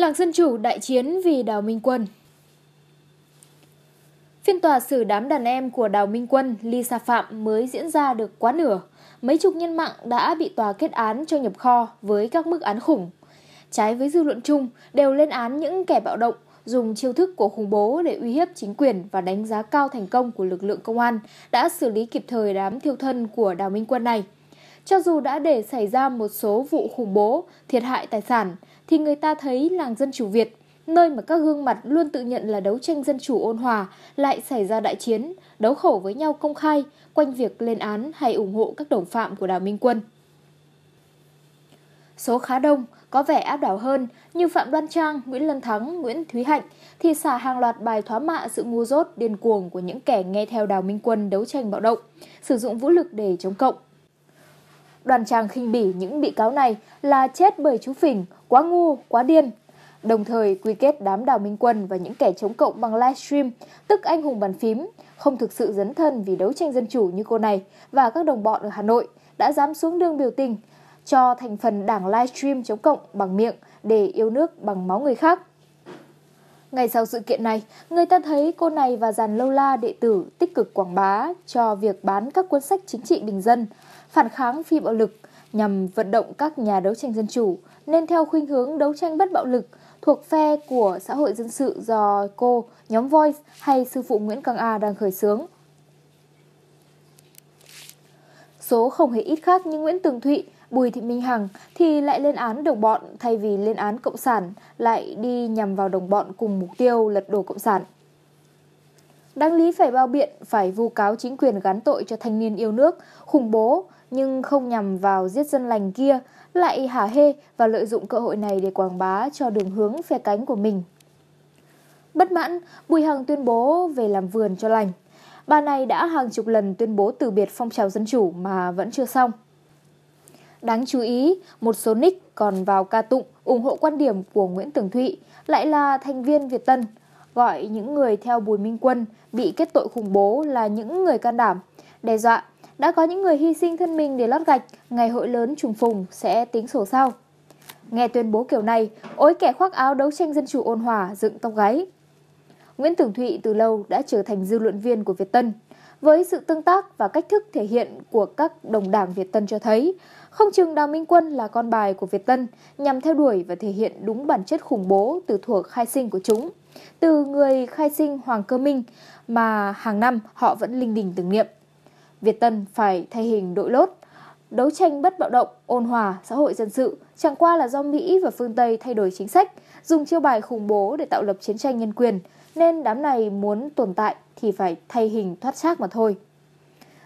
Làng Dân Chủ đại chiến vì Đào Minh Quân Phiên tòa xử đám đàn em của Đào Minh Quân, Lisa Phạm mới diễn ra được quá nửa. Mấy chục nhân mạng đã bị tòa kết án cho nhập kho với các mức án khủng. Trái với dư luận chung, đều lên án những kẻ bạo động, dùng chiêu thức của khủng bố để uy hiếp chính quyền và đánh giá cao thành công của lực lượng công an đã xử lý kịp thời đám thiêu thân của Đào Minh Quân này. Cho dù đã để xảy ra một số vụ khủng bố, thiệt hại tài sản, thì người ta thấy làng dân chủ Việt, nơi mà các gương mặt luôn tự nhận là đấu tranh dân chủ ôn hòa, lại xảy ra đại chiến, đấu khẩu với nhau công khai, quanh việc lên án hay ủng hộ các đồng phạm của Đào Minh Quân. Số khá đông, có vẻ áp đảo hơn như Phạm Đoan Trang, Nguyễn Lân Thắng, Nguyễn Thúy Hạnh thì xả hàng loạt bài thoá mạ sự ngu dốt, điên cuồng của những kẻ nghe theo Đào Minh Quân đấu tranh bạo động, sử dụng vũ lực để chống cộng. Đoàn chàng khinh bỉ những bị cáo này là chết bởi chú Phỉnh, quá ngu, quá điên. Đồng thời quy kết đám đào minh quân và những kẻ chống cộng bằng livestream, tức anh hùng bàn phím, không thực sự dấn thân vì đấu tranh dân chủ như cô này và các đồng bọn ở Hà Nội đã dám xuống đường biểu tình, cho thành phần đảng livestream chống cộng bằng miệng để yêu nước bằng máu người khác. Ngay sau sự kiện này, người ta thấy cô này và dàn lâu la đệ tử tích cực quảng bá cho việc bán các cuốn sách chính trị bình dân, phản kháng phi bạo lực nhằm vận động các nhà đấu tranh dân chủ nên theo khuynh hướng đấu tranh bất bạo lực thuộc phe của xã hội dân sự do cô, nhóm Voice hay sư phụ Nguyễn Cang A đang khởi xướng. Số không hề ít khác như Nguyễn Tường Thụy, Bùi Thị Minh Hằng thì lại lên án đồng bọn thay vì lên án Cộng sản, lại đi nhằm vào đồng bọn cùng mục tiêu lật đổ Cộng sản. Đáng lý phải bao biện, phải vu cáo chính quyền gắn tội cho thanh niên yêu nước, khủng bố, nhưng không nhằm vào giết dân lành kia, lại hả hê và lợi dụng cơ hội này để quảng bá cho đường hướng phe cánh của mình. Bất mãn, Bùi Hằng tuyên bố về làm vườn cho lành bà này đã hàng chục lần tuyên bố từ biệt phong trào dân chủ mà vẫn chưa xong. Đáng chú ý, một số nick còn vào ca tụng ủng hộ quan điểm của Nguyễn Tường Thụy, lại là thành viên Việt Tân, gọi những người theo Bùi Minh Quân bị kết tội khủng bố là những người can đảm, đe dọa đã có những người hy sinh thân mình để lót gạch, ngày hội lớn trùng phùng sẽ tính sổ sau. Nghe tuyên bố kiểu này, ối kẻ khoác áo đấu tranh dân chủ ôn hòa dựng tóc gáy, Nguyễn Tường Thụy từ lâu đã trở thành dư luận viên của Việt Tân. Với sự tương tác và cách thức thể hiện của các đồng đảng Việt Tân cho thấy, không chừng Đào Minh Quân là con bài của Việt Tân nhằm theo đuổi và thể hiện đúng bản chất khủng bố từ thuộc khai sinh của chúng, từ người khai sinh Hoàng Cơ Minh mà hàng năm họ vẫn linh đình tưởng niệm. Việt Tân phải thay hình đội lốt đấu tranh bất bạo động, ôn hòa, xã hội dân sự chẳng qua là do Mỹ và phương Tây thay đổi chính sách, dùng chiêu bài khủng bố để tạo lập chiến tranh nhân quyền, nên đám này muốn tồn tại thì phải thay hình thoát xác mà thôi.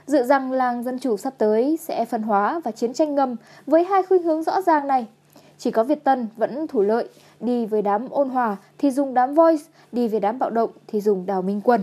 Dự rằng làng dân chủ sắp tới sẽ phân hóa và chiến tranh ngầm với hai khuynh hướng rõ ràng này. Chỉ có Việt Tân vẫn thủ lợi, đi với đám ôn hòa thì dùng đám voice, đi với đám bạo động thì dùng đào minh quân.